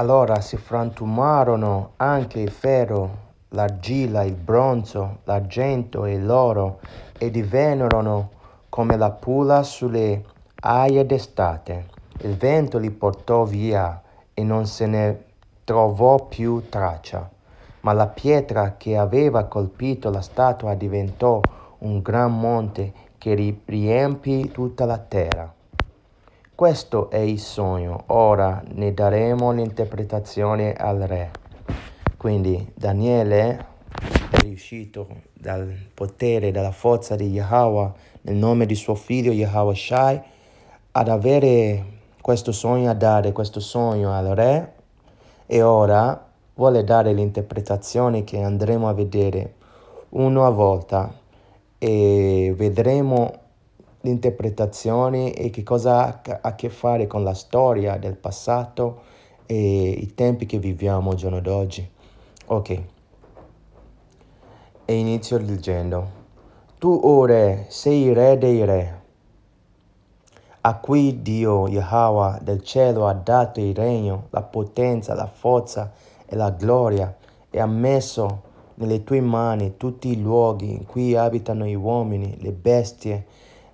Allora si frantumarono anche il ferro, l'argilla, il bronzo, l'argento e l'oro e divennero come la pula sulle aie d'estate. Il vento li portò via e non se ne trovò più traccia, ma la pietra che aveva colpito la statua diventò un gran monte che riempì tutta la terra. Questo è il sogno, ora ne daremo l'interpretazione al re. Quindi Daniele è riuscito dal potere, dalla forza di Yahweh, nel nome di suo figlio Yahweh Shai, ad avere questo sogno, a dare questo sogno al re e ora vuole dare l'interpretazione che andremo a vedere uno a volta e vedremo l'interpretazione e che cosa ha a che fare con la storia del passato e i tempi che viviamo al giorno d'oggi. Ok, e inizio leggendo. Tu, o oh re, sei re dei re, a cui Dio, Yahweh, del cielo ha dato il regno, la potenza, la forza e la gloria e ha messo nelle tue mani tutti i luoghi in cui abitano gli uomini, le bestie,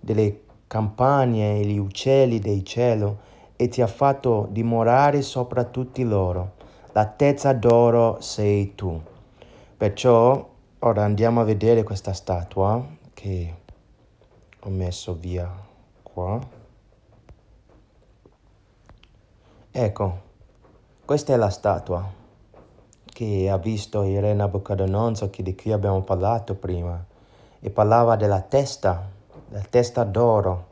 delle campagne e gli uccelli del cielo e ti ha fatto dimorare sopra tutti loro. La tezza d'oro sei tu. Perciò ora andiamo a vedere questa statua che ho messo via qua. Ecco, questa è la statua che ha visto il re Nabucodonosor di cui abbiamo parlato prima e parlava della testa la testa d'oro.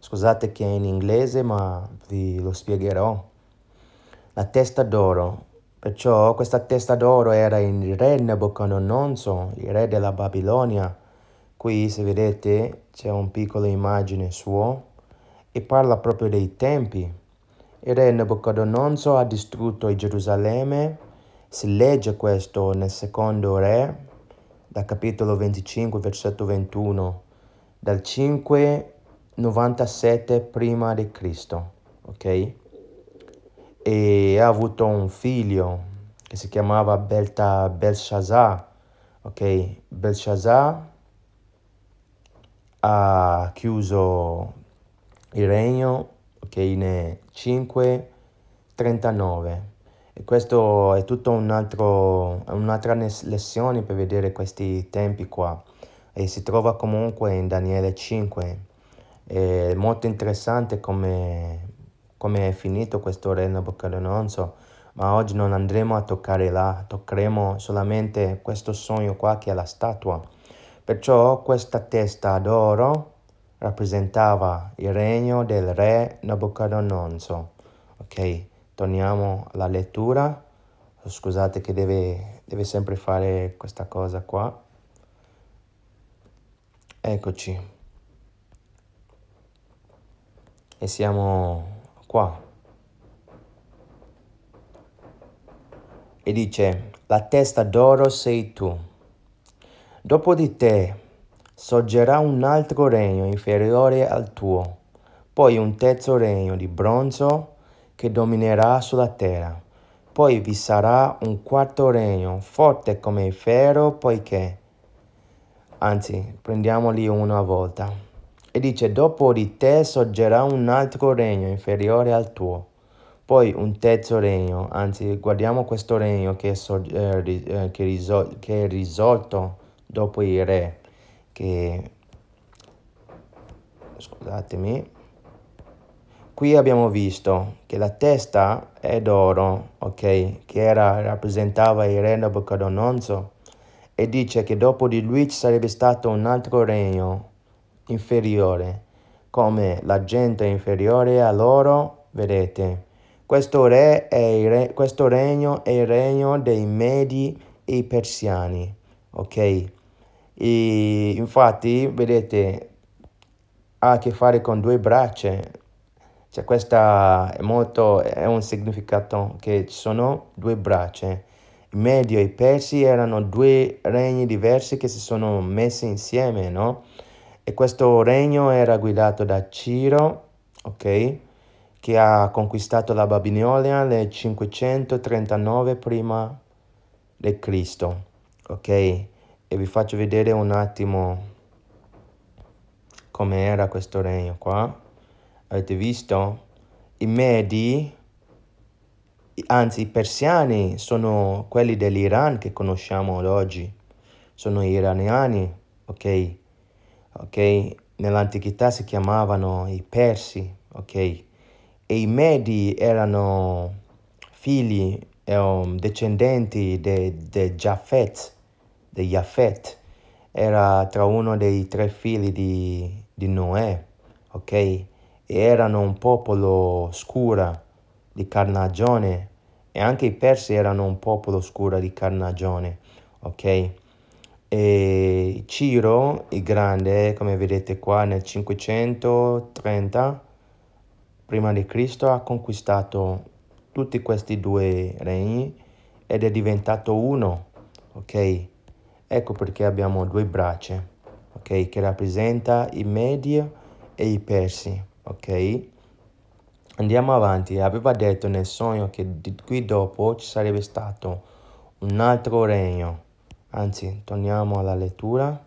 Scusate che è in inglese, ma vi lo spiegherò. La testa d'oro. Perciò questa testa d'oro era il re Nebuchadnezzar, il re della Babilonia. Qui, se vedete, c'è una piccola immagine sua e parla proprio dei tempi. Il re Nebuchadnezzar ha distrutto Gerusalemme. Si legge questo nel secondo re, dal capitolo 25, versetto 21 dal 597 prima di Cristo, ok? E ha avuto un figlio che si chiamava Belta Belshazzar, ok? Belshazzar ha chiuso il regno, ok, nel 539. E questo è tutto un altro, un'altra lezione per vedere questi tempi qua e si trova comunque in Daniele 5. È molto interessante come, come è finito questo re Nabucodonosor, ma oggi non andremo a toccare là, toccheremo solamente questo sogno qua che è la statua. Perciò questa testa d'oro rappresentava il regno del re Nabucodonosor. Ok, torniamo alla lettura. Scusate che deve, deve sempre fare questa cosa qua. Eccoci. E siamo qua. E dice, la testa d'oro sei tu. Dopo di te sorgerà un altro regno inferiore al tuo, poi un terzo regno di bronzo che dominerà sulla terra. Poi vi sarà un quarto regno forte come il ferro, poiché Anzi, prendiamoli uno a volta. E dice, dopo di te sorgerà un altro regno inferiore al tuo, poi un terzo regno, anzi guardiamo questo regno che, so, eh, eh, che, risol che è risolto dopo i re, che... scusatemi, qui abbiamo visto che la testa è d'oro, ok, che era, rappresentava il re Nabucodonosor, e dice che dopo di lui ci sarebbe stato un altro regno inferiore, come la gente inferiore a loro, vedete. Questo, re re, questo regno è il regno dei Medi e Persiani, ok? E infatti, vedete, ha a che fare con due braccia, cioè questo è molto, è un significato che ci sono due braccia Medio e Persi erano due regni diversi che si sono messi insieme, no? E questo regno era guidato da Ciro, ok? Che ha conquistato la Babilonia nel 539 prima di Cristo, ok? E vi faccio vedere un attimo come era questo regno qua. Avete visto? I Medi anzi i persiani sono quelli dell'Iran che conosciamo ad oggi, sono iraniani, ok? Ok? Nell'antichità si chiamavano i persi, ok? E i medi erano figli um, ehm, discendenti di de Jafet, di Jafet, era tra uno dei tre figli di, di Noè, ok? E erano un popolo scuro di carnagione e anche i persi erano un popolo oscuro di carnagione, ok? E Ciro il Grande, come vedete qua, nel 530 prima di Cristo ha conquistato tutti questi due regni ed è diventato uno, ok? Ecco perché abbiamo due braccia, ok? Che rappresenta i Medi e i Persi, ok? Andiamo avanti, aveva detto nel sogno che di qui dopo ci sarebbe stato un altro regno. Anzi, torniamo alla lettura.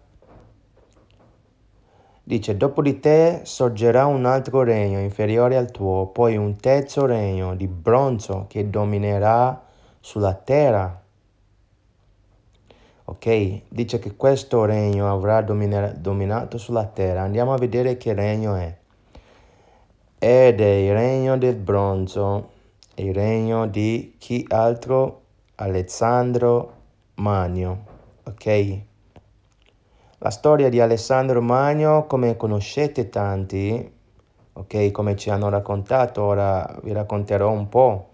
Dice, dopo di te sorgerà un altro regno inferiore al tuo, poi un terzo regno di bronzo che dominerà sulla terra. Ok, dice che questo regno avrà dominato sulla terra. Andiamo a vedere che regno è ed è il regno del bronzo, il regno di chi altro? Alessandro Magno. Ok? La storia di Alessandro Magno, come conoscete tanti, ok, come ci hanno raccontato, ora vi racconterò un po'.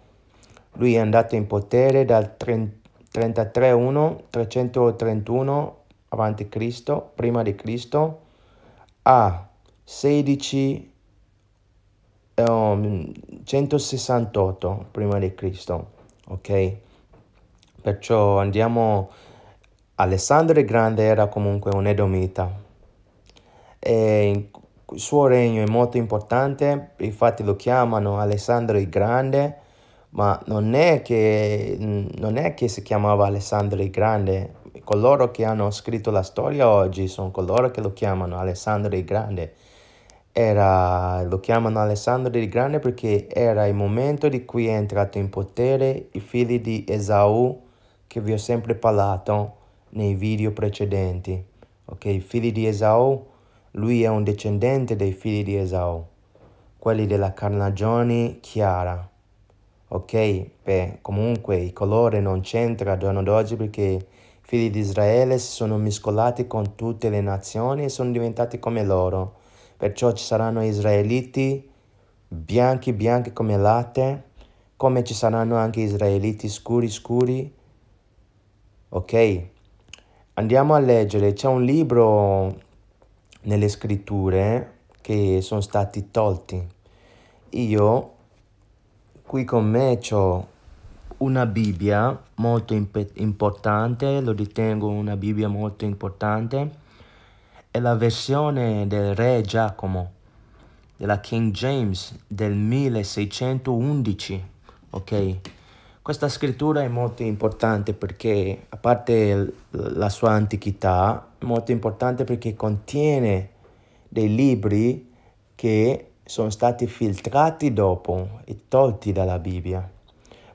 Lui è andato in potere dal 33.1, 331 avanti prima di Cristo, a 16 168 ehm, prima di Cristo, ok? Perciò andiamo, Alessandro il Grande era comunque un edomita e il suo regno è molto importante, infatti lo chiamano Alessandro il Grande, ma non è che, non è che si chiamava Alessandro il Grande, coloro che hanno scritto la storia oggi sono coloro che lo chiamano Alessandro il Grande era, lo chiamano Alessandro il Grande perché era il momento di cui è entrato in potere i figli di Esau che vi ho sempre parlato nei video precedenti. Ok, i figli di Esau, lui è un discendente dei figli di Esau, quelli della carnagione chiara. Ok, beh, comunque il colore non c'entra al giorno d'oggi perché i figli di Israele si sono miscolati con tutte le nazioni e sono diventati come loro Perciò ci saranno israeliti bianchi, bianchi come latte, come ci saranno anche israeliti scuri, scuri. Ok? Andiamo a leggere, c'è un libro nelle scritture che sono stati tolti. Io qui con me ho una Bibbia molto imp importante, lo ritengo una Bibbia molto importante è la versione del re Giacomo della King James del 1611. Ok? Questa scrittura è molto importante perché, a parte la sua antichità, è molto importante perché contiene dei libri che sono stati filtrati dopo e tolti dalla Bibbia.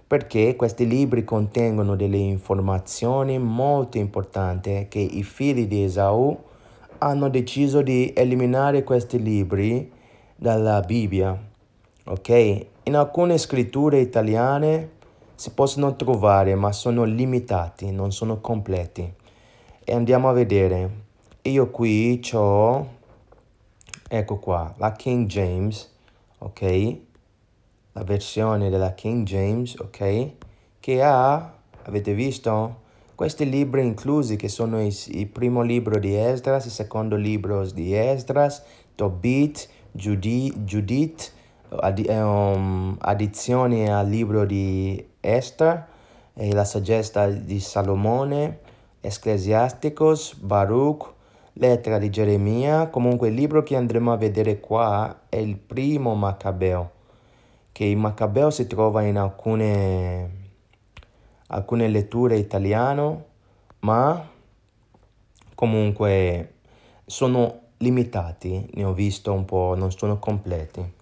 Perché questi libri contengono delle informazioni molto importanti che i figli di Esau hanno deciso di eliminare questi libri dalla Bibbia. Ok? In alcune scritture italiane si possono trovare, ma sono limitati, non sono completi. E andiamo a vedere. Io qui ho, ecco qua, la King James, ok? La versione della King James, ok? Che ha, avete visto? Questi libri inclusi che sono il, primo libro di Esdras, il secondo libro di Esdras, Tobit, Giudi, Judith, ad, um, addizione al libro di Esther, e la saggezza di Salomone, Ecclesiasticos, Baruch, lettera di Geremia. Comunque il libro che andremo a vedere qua è il primo Maccabeo, che il Maccabeo si trova in alcune alcune letture italiano, ma comunque sono limitati, ne ho visto un po', non sono completi.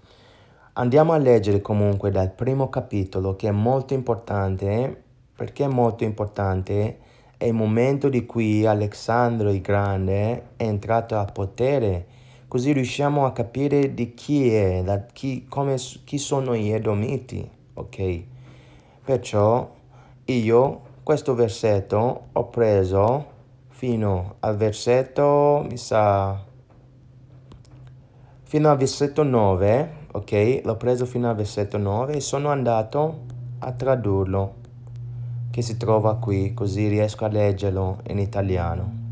Andiamo a leggere comunque dal primo capitolo che è molto importante, perché è molto importante, è il momento di cui Alessandro il Grande è entrato a potere, così riusciamo a capire di chi è, da chi, come, chi sono gli Edomiti, ok? Perciò io questo versetto ho preso fino al versetto, mi sa, fino al versetto 9, ok? L'ho preso fino al versetto 9 e sono andato a tradurlo, che si trova qui, così riesco a leggerlo in italiano.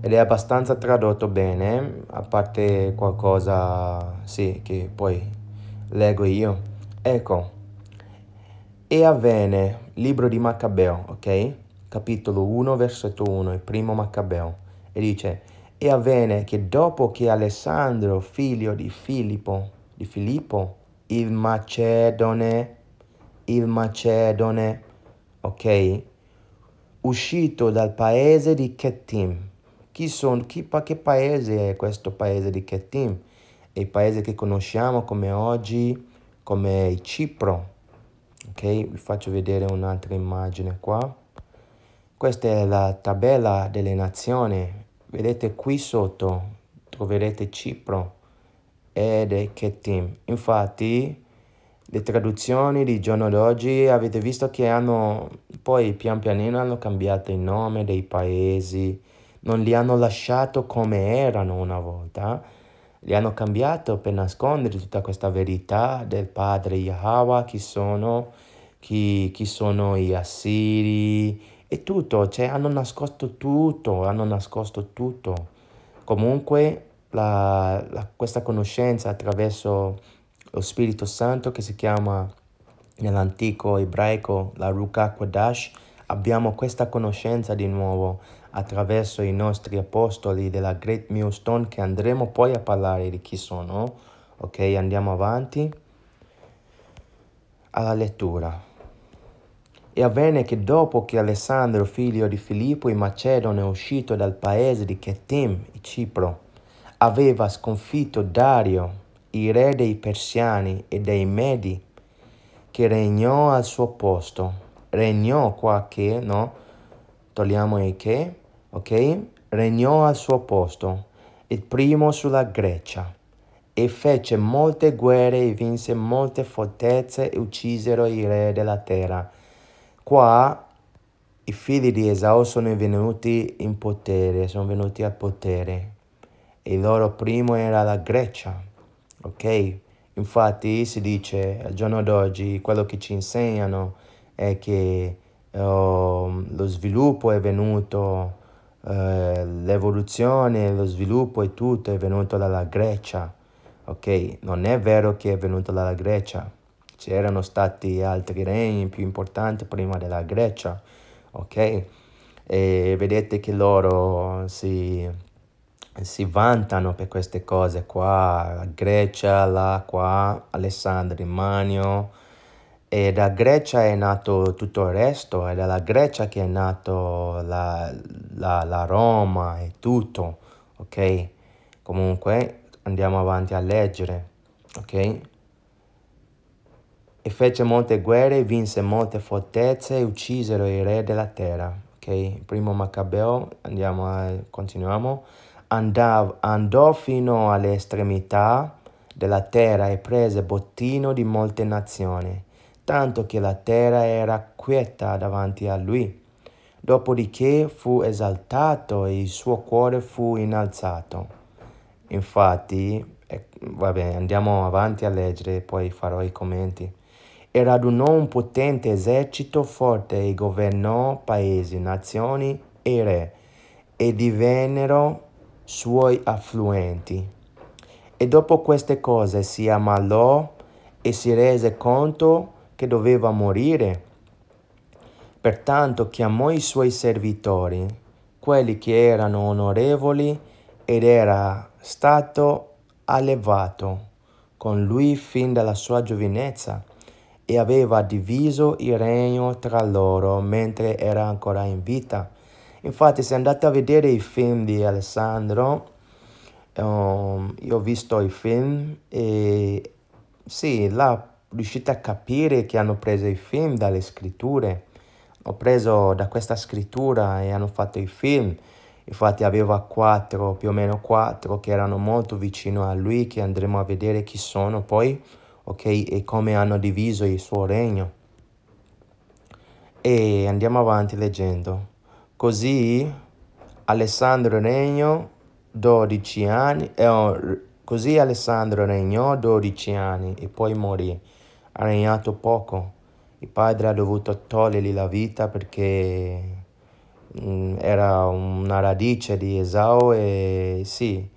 Ed è abbastanza tradotto bene, a parte qualcosa, sì, che poi leggo io. Ecco, e avvene Libro di Maccabeo, ok? Capitolo 1, versetto 1, il primo Maccabeo. E dice, e avvenne che dopo che Alessandro, figlio di Filippo, di Filippo, il Macedone, il Macedone, ok? Uscito dal paese di Chettim. Chi sono, chi, che paese è questo paese di Chettim? È il paese che conosciamo come oggi, come Cipro, ok vi faccio vedere un'altra immagine qua questa è la tabella delle nazioni vedete qui sotto troverete Cipro ed che team infatti le traduzioni di giorno d'oggi avete visto che hanno poi pian pianino hanno cambiato il nome dei paesi non li hanno lasciato come erano una volta li hanno cambiato per nascondere tutta questa verità del padre Yahweh chi sono chi, chi sono gli assiri e tutto, cioè hanno nascosto tutto, hanno nascosto tutto. Comunque la, la, questa conoscenza attraverso lo Spirito Santo che si chiama nell'antico ebraico la Ruka Kodash, abbiamo questa conoscenza di nuovo attraverso i nostri apostoli della Great Millstone che andremo poi a parlare di chi sono. Ok, andiamo avanti alla lettura. E avvenne che dopo che Alessandro, figlio di Filippo il Macedone, uscito dal paese di Chetim, Cipro, aveva sconfitto Dario, il re dei Persiani e dei Medi, che regnò al suo posto. Regnò qua che, no? Togliamo i che, ok? Regnò al suo posto, il primo sulla Grecia e fece molte guerre e vinse molte fortezze e uccisero i re della terra Qua i figli di Esau sono venuti in potere, sono venuti al potere. Il loro primo era la Grecia, ok? Infatti si dice al giorno d'oggi quello che ci insegnano è che oh, lo sviluppo è venuto, eh, l'evoluzione, lo sviluppo e tutto è venuto dalla Grecia, ok? Non è vero che è venuto dalla Grecia, c'erano stati altri regni più importanti prima della Grecia, ok? E vedete che loro si, si vantano per queste cose qua, la Grecia, là, qua, Alessandro Manio, e da Grecia è nato tutto il resto, è dalla Grecia che è nato la, la, la Roma e tutto, ok? Comunque andiamo avanti a leggere, ok? e fece molte guerre, vinse molte fortezze e uccisero i re della terra. Ok, primo Maccabeo, andiamo a, continuiamo. Andav, andò fino alle estremità della terra e prese bottino di molte nazioni, tanto che la terra era quieta davanti a lui. Dopodiché fu esaltato e il suo cuore fu innalzato. Infatti, eh, bene, andiamo avanti a leggere, poi farò i commenti e radunò un potente esercito forte e governò paesi, nazioni e re, e divennero suoi affluenti. E dopo queste cose si ammalò e si rese conto che doveva morire. Pertanto chiamò i suoi servitori, quelli che erano onorevoli, ed era stato allevato con lui fin dalla sua giovinezza e aveva diviso il regno tra loro mentre era ancora in vita. Infatti, se andate a vedere i film di Alessandro, um, io ho visto i film e sì, là riuscite a capire che hanno preso i film dalle scritture. Ho preso da questa scrittura e hanno fatto i film. Infatti aveva quattro, più o meno quattro, che erano molto vicino a lui, che andremo a vedere chi sono poi ok? E come hanno diviso il suo regno. E andiamo avanti leggendo. Così Alessandro regnò 12 anni, eh, oh, così Alessandro regnò 12 anni e poi morì. Ha regnato poco. Il padre ha dovuto togliergli la vita perché mm, era una radice di Esau e sì,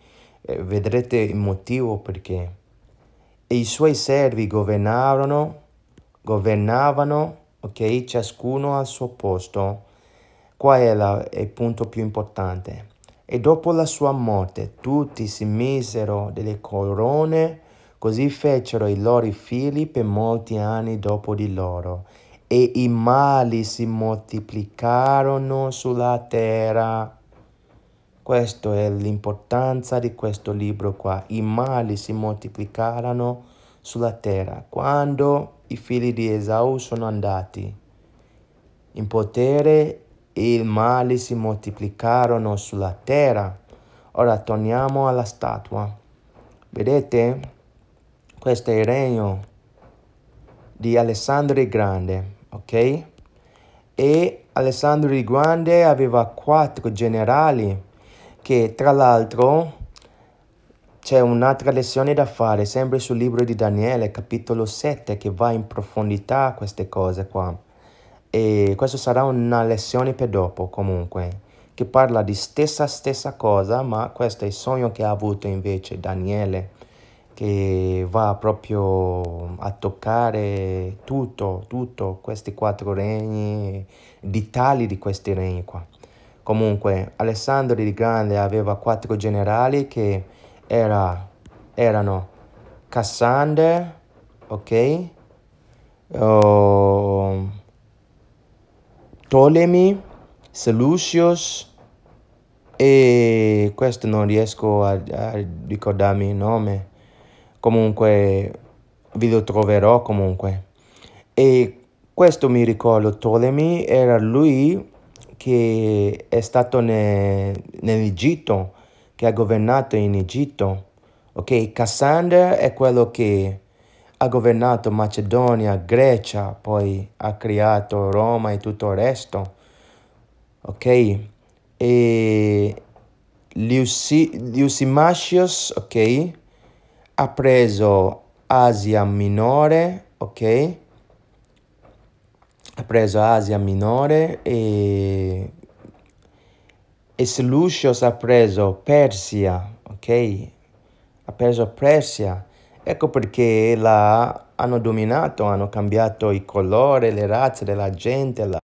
vedrete il motivo perché e i suoi servi governarono, governavano, ok, ciascuno al suo posto. Qua è la, il punto più importante. E dopo la sua morte tutti si misero delle corone, così fecero i loro figli per molti anni dopo di loro. E i mali si moltiplicarono sulla terra. Questa è l'importanza di questo libro qua. I mali si moltiplicarono sulla terra quando i figli di Esau sono andati in potere e i mali si moltiplicarono sulla terra. Ora torniamo alla statua. Vedete? Questo è il regno di Alessandro il Grande, ok? E Alessandro il Grande aveva quattro generali che tra l'altro c'è un'altra lezione da fare, sempre sul libro di Daniele, capitolo 7, che va in profondità a queste cose qua. E questa sarà una lezione per dopo comunque, che parla di stessa stessa cosa, ma questo è il sogno che ha avuto invece Daniele, che va proprio a toccare tutto, tutto, questi quattro regni, dettagli di questi regni qua. Comunque, Alessandro il Grande aveva quattro generali che era, erano Cassander, ok? Uh, Ptolemy, Seleucius e questo non riesco a, a ricordarmi il nome. Comunque, vi lo troverò comunque. E questo mi ricordo, Ptolemy era lui che è stato ne, nell'Egitto, che ha governato in Egitto. Ok, Cassander è quello che ha governato Macedonia, Grecia, poi ha creato Roma e tutto il resto. Ok, e Lysimachus, ok, ha preso Asia Minore, ok, ha preso Asia Minore e, e Seleucus ha preso Persia, ok? Ha preso Persia. Ecco perché la hanno dominato, hanno cambiato i colori, le razze della gente, la